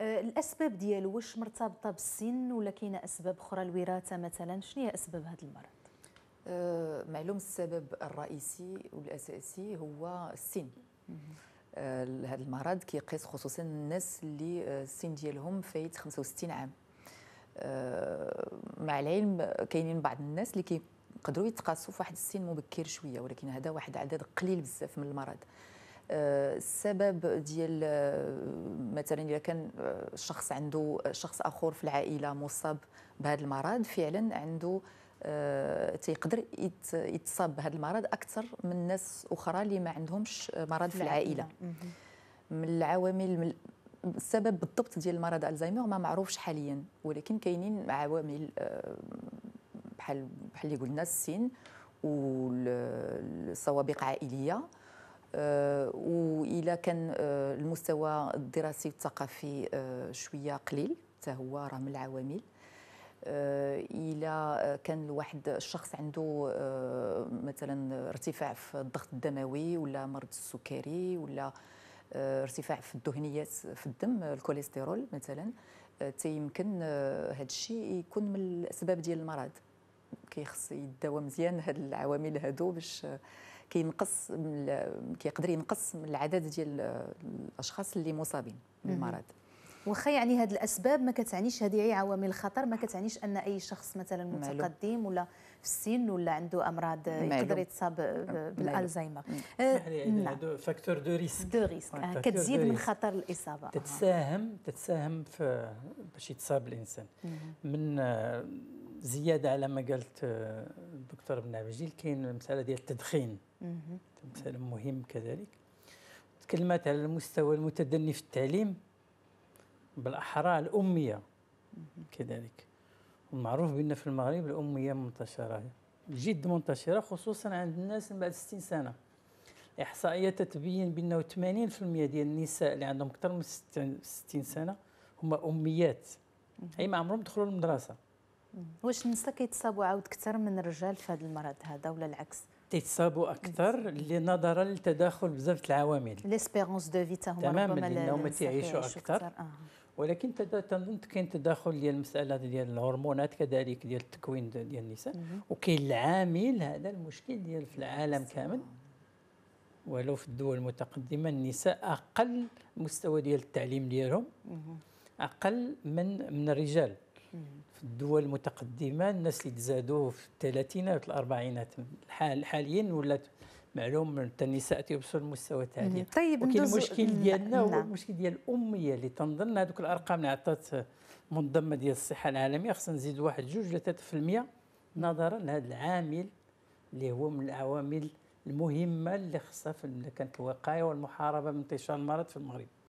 آه، الاسباب ديالو واش مرتبطه بالسن ولا كاينه اسباب اخرى الوراثه مثلا شنو هي اسباب هذا المرض آه، معلوم السبب الرئيسي والاساسي هو السن آه، هذا المرض كيقيس خصوصا الناس اللي السن ديالهم فايت 65 عام مع العلم كاينين بعض الناس اللي كيقدروا يتقاسوا في واحد السن مبكر شويه ولكن هذا واحد عدد قليل بزاف من المرض السبب ديال مثلا اذا كان شخص عنده شخص اخر في العائله مصاب بهذا المرض فعلا عنده تيقدر يتصاب بهذا المرض اكثر من ناس اخرى اللي ما عندهمش مرض في العائله من العوامل من السبب بالضبط ديال مرض الزهايمر ما معروفش حاليا ولكن كاينين عوامل بحال بحال اللي قلنا السن والسوابق عائليه آه، وإلا كان آه، المستوى الدراسي والثقافي آه، شوية قليل حتى هو راه من العوامل الى كان الواحد الشخص عنده مثلا ارتفاع في الضغط الدموي ولا مرض السكري ولا ارتفاع في الدهنيات في الدم الكوليسترول مثلا تيمكن هذا الشيء يكون من الاسباب ديال المرض كيخص يداوى مزيان هاد العوامل هادو باش كينقص كيقدر ينقص من العدد ديال الاشخاص اللي مصابين بالمرض واخا يعني هذه الاسباب ما كتعنيش هذه هي عوامل خطر ما كتعنيش ان اي شخص مثلا متقدم ولا في السن ولا عنده امراض يقدر يتصاب بالالزهايمر آه، يعني نعم. هذا فاكتور دو ريسك دو ريسك آه, آه، كتزيد من خطر الاصابه تتساهم تتساهم في باش يتصاب الانسان من آه، زياده على ما قالت آه، الدكتور ابن عبجيل كاين المساله ديال التدخين مساله مهم كذلك تكلمت على المستوى المتدني في التعليم بالاحرى الاميه كذلك المعروف بان في المغرب الاميه منتشره جد منتشره خصوصا عند الناس من بعد 60 سنه الاحصائيات تبين بانه 80% ديال النساء اللي عندهم اكثر من 60 سنه هما اميات اي ما عمرهم دخلوا المدرسه واش النساء كيتصابوا عاود اكثر من الرجال في هذا المرض هذا ولا العكس تيتصابوا اكثر نظرا لتداخل بزاف العوامل ليسبيرونس دو في تاهما تماما لانهم تيعيشوا اكثر آه. ولكن تنظن كاين تداخل ديال المساله ديال الهرمونات كذلك ديال التكوين ديال النساء وكاين العامل هذا المشكل ديال في العالم كامل ولو في الدول المتقدمه النساء اقل مستوى ديال التعليم ديالهم اقل من من الرجال في الدول المتقدمه الناس اللي تزادوا في الثلاثينات والاربعينات الحال حاليا ولات معلوم حتى النساء تيوصلوا لمستوى عالي طيب ولكن المشكل ديالنا هو نعم. المشكل ديال الاميه اللي تنظن هذوك الارقام اللي عطات منظمه ديال الصحه العالميه خصنا نزيد واحد جوج ولا 3% نظرا لهذا العامل اللي هو من العوامل المهمه اللي خصها في مملكه الوقايه والمحاربه من انتشار المرض في المغرب